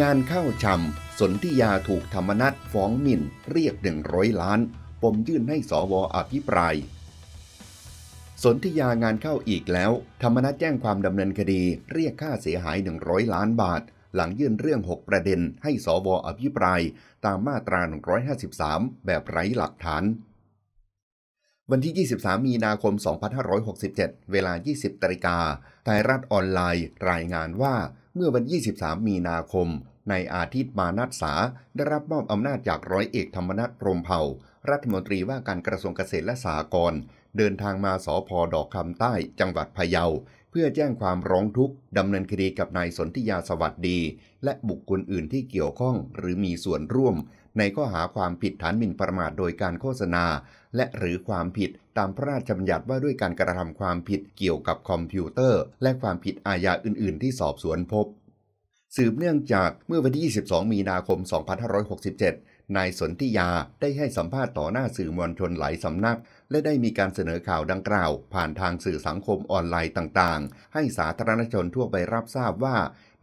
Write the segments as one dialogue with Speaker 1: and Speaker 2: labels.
Speaker 1: งานเข้าชำสนธิยาถูกธรรมนัตฟ้องหมิ่น เรียกหนึ่งร้อยล้าน ปมยื่นให้สวอภิปรายสนธิยางานเข้าอีกแล้ว ธรรมนัตแจ้งความดำเนินคดี เรียกค่าเสียหาย 100 ล้านบาท หลังยื่นเรื่อง 6 ประเด็นให้สวอภิปรายตามมาตรา153 แบบไร้หลักฐาน วันที่ 23 มีนาคม 2567 เวลา 20ตริกาไทยรัฐออนไลน์รายงานว่าเมื่อวัน 23 มีนาคม ในอาทิตย์มานาสา ได้รับมอบอำนาจจากร้อยเอกธรรมนัฐพรมเผ่า รัฐมนตรีว่าการกระทรวงเกษตรและสหกรณ์ เดินทางมาสอพอดอกคำใต้จังหวัดพะเยา เพื่อแจ้งความร้องทุกข์ ดำเนินคดีกับนายสนธิยาสวัสดี และบุคคลอื่นที่เกี่ยวข้องหรือมีส่วนร่วมในข้อหาความผิดฐานหมิ่นประมาทโดยการโฆษณา และหรือความผิดตามพระราชบัญญัติว่าด้วยการกระทำความผิดเกี่ยวกับคอมพิวเตอร์ และความผิดอาญาอื่น ๆ ที่สอบสวนพบ สืบเนื่องจากเมื่อวันที่ 22 มีนาคม 2567นายสนธิยาได้ให้สัมภาษณ์ต่อหน้าสื่อมวลชนหลายสำนัก และได้มีการเสนอข่าวดังกล่าว ผ่านทางสื่อสังคมออนไลน์ต่างๆ ให้สาธารณชนทั่วไปรับทราบว่า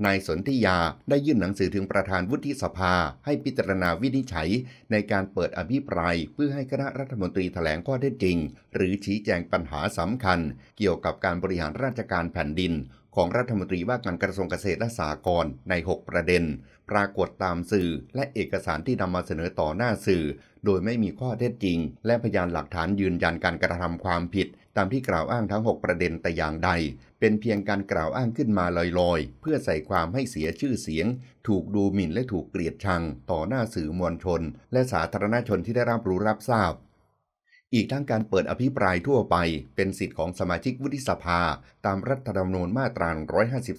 Speaker 1: นายสนธิยาได้ยื่นหนังสือถึงประธานวุฒิสภา ให้พิจารณาวินิจฉัยในการเปิดอภิปราย เพื่อให้คณะรัฐมนตรีถแถลงข้อเท็จจริง หรือชี้แจงปัญหาสำคัญ เกี่ยวกับการบริหารราชการแผ่นดินของรัฐมนตรีว่าการกระทรวงเกษตรและสหกรณ์ใน 6 ประเด็น ปรากฏตามสื่อ และเอกสารที่นำมาเสนอต่อหน้าสื่อ โดยไม่มีข้อเท็จจริง และพยานหลักฐานยืนยันการกระทำความผิด ตามที่กล่าวอ้างทั้ง 6 ประเด็นแต่อย่างใด เป็นเพียงการกล่าวอ้างขึ้นมาลอยๆ เพื่อใส่ความให้เสียชื่อเสียง ถูกดูหมิ่นและถูกเกลียดชังต่อหน้าสื่อมวลชน และสาธารณชนที่ได้รับรู้รับทราบอีกทั้งการเปิดอภิปรายทั่วไป เป็นสิทธิของสมาชิกวุฒิสภา ตามรัฐธรรมนูญมาตรา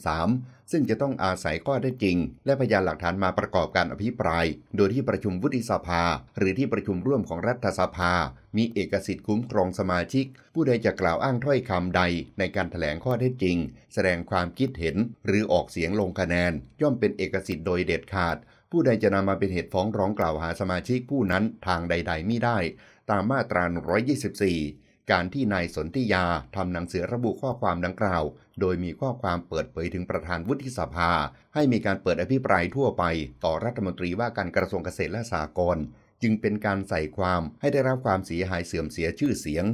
Speaker 1: 153 ซึ่งจะต้องอาศัยข้อได้จริง และพยานหลักฐานมาประกอบการอภิปราย โดยที่ประชุมวุฒิสภา หรือที่ประชุมร่วมของรัฐสภา มีเอกสิทธิ์คุ้มครองสมาชิก ผู้ใดจะกล่าวอ้างถ้อยคำใดในการถแถลงข้อได้จริง แสดงความคิดเห็นหรือออกเสียงลงคะแนนย่อมเป็นเอกสิทธิ์โดยเด็ดขาด ผู้ใดจะนำมาเป็นเหตุฟ้องร้องกล่าวหาสมาชิกผู้นั้นทางใดๆไม่ได้ตามมาตรา 124 การที่นายสนธิยาทำหนังสือระบุข้อความดังกล่าว โดยมีข้อความเปิดเผยถึงประธานวุฒิสภา ให้มีการเปิดอภิปรายทั่วไป ต่อรัฐมนตรีว่าการกระทรวงเกษตรและสหกรณ์จึงเป็นการใส่ความให้ได้รับความเสียหายเสื่อมเสียชื่อเสียง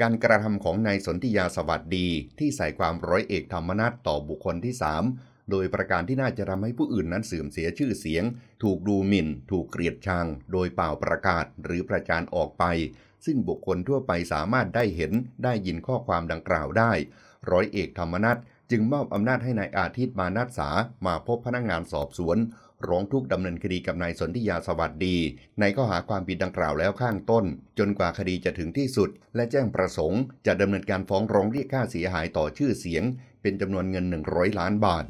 Speaker 1: การกระทำของนายสนธิยาสวัสดี ที่ใส่ความร้อยเอกธรรมนัตต่อบุคคลที่3โดยประการที่น่าจะทำให้ผู้อื่นนั้นเสื่อมเสียชื่อเสียง ถูกดูหมิ่น ถูกเกลียดชัง โดยเป่าประกาศหรือประจานออกไป ซึ่งบุคคลทั่วไปสามารถได้เห็น ได้ยินข้อความดังกล่าวได้ ร้อยเอกธรรมนัฐจึงมอบอำนาจให้ในายอาทิตย์มานาสามาพบพนักงงานสอบสวน ร้องทุกดำเนินคดีกับนายสนธิยาสวัสดี ในข้อหาความผิดดังกล่าวแล้วข้างต้น จนกว่าคดีจะถึงที่สุด และแจ้งประสงค์จะดำเนินการฟ้องร้องเรียกค่าเสียหายต่อชื่อเสียง เป็นจำนวนเงิน 100 ล้านบาท